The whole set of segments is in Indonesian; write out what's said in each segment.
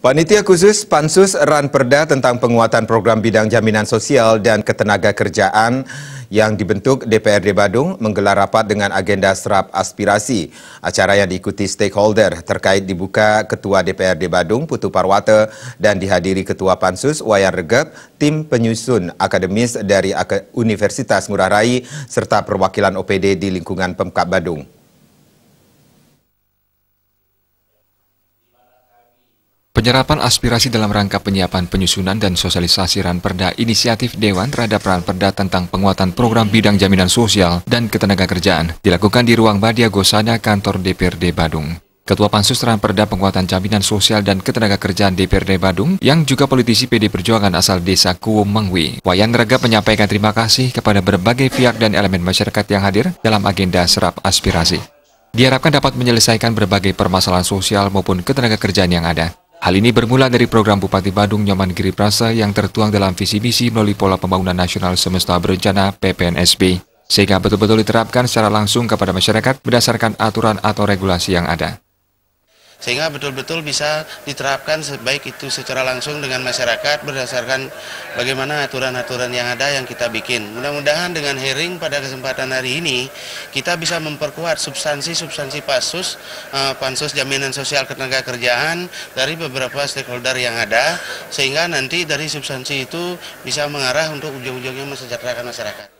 Panitia khusus Pansus Ran Perda tentang penguatan program bidang jaminan sosial dan ketenaga kerjaan yang dibentuk DPRD Badung menggelar rapat dengan agenda serap aspirasi. Acara yang diikuti stakeholder terkait dibuka Ketua DPRD Badung Putu Parwate dan dihadiri Ketua Pansus Wayan Regep, tim penyusun akademis dari Universitas Ngurah Rai serta perwakilan OPD di lingkungan Pemkap Badung. Penyerapan aspirasi dalam rangka penyiapan penyusunan dan sosialisasi Ranperda inisiatif Dewan terhadap Ranperda tentang penguatan program bidang jaminan sosial dan ketenagakerjaan dilakukan di ruang Badia Gosada kantor DPRD Badung. Ketua Pansus Ranperda Penguatan Jaminan Sosial dan Ketenagakerjaan DPRD Badung yang juga politisi PD Perjuangan asal desa Kuo Mengwi. Wayan Rega menyampaikan terima kasih kepada berbagai pihak dan elemen masyarakat yang hadir dalam agenda serap aspirasi. Diharapkan dapat menyelesaikan berbagai permasalahan sosial maupun ketenagakerjaan yang ada. Hal ini bermula dari program Bupati Bandung Nyoman Giri Prasa yang tertuang dalam visi misi melalui pola pembangunan nasional semesta berencana PPNSB, sehingga betul-betul diterapkan secara langsung kepada masyarakat berdasarkan aturan atau regulasi yang ada sehingga betul-betul bisa diterapkan sebaik itu secara langsung dengan masyarakat berdasarkan bagaimana aturan-aturan yang ada yang kita bikin. Mudah-mudahan dengan hearing pada kesempatan hari ini kita bisa memperkuat substansi-substansi pasus uh, pansus jaminan sosial ketenaga kerjaan dari beberapa stakeholder yang ada sehingga nanti dari substansi itu bisa mengarah untuk ujung-ujungnya mensejahterakan masyarakat.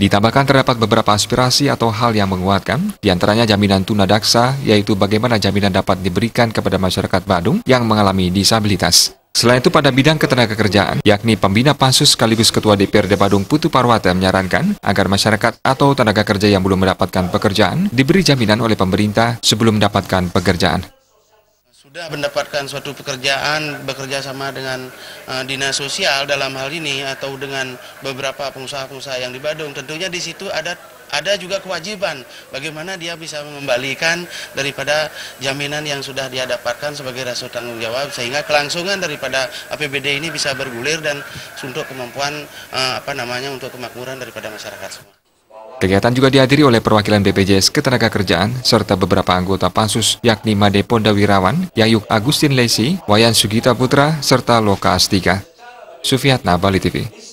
Ditambahkan terdapat beberapa aspirasi atau hal yang menguatkan, diantaranya jaminan tunadaksa, yaitu bagaimana jaminan dapat diberikan kepada masyarakat Badung yang mengalami disabilitas. Selain itu pada bidang ketenagakerjaan, yakni pembina pansus sekaligus Ketua DPRD Badung Putu Parwata menyarankan agar masyarakat atau tenaga kerja yang belum mendapatkan pekerjaan diberi jaminan oleh pemerintah sebelum mendapatkan pekerjaan sudah mendapatkan suatu pekerjaan bekerja sama dengan uh, dinas sosial dalam hal ini atau dengan beberapa pengusaha-pengusaha yang di Badung tentunya di situ ada ada juga kewajiban bagaimana dia bisa mengembalikan daripada jaminan yang sudah dia dapatkan sebagai rasa tanggung jawab sehingga kelangsungan daripada APBD ini bisa bergulir dan untuk kemampuan uh, apa namanya untuk kemakmuran daripada masyarakat semua. Kegiatan juga dihadiri oleh perwakilan BPJS Ketenagakerjaan serta beberapa anggota pansus yakni Made Ponda Wirawan, Yayuk Agustin Lesi, Wayan Sugita Putra, serta Loka Astika. Sufiat Nabali TV.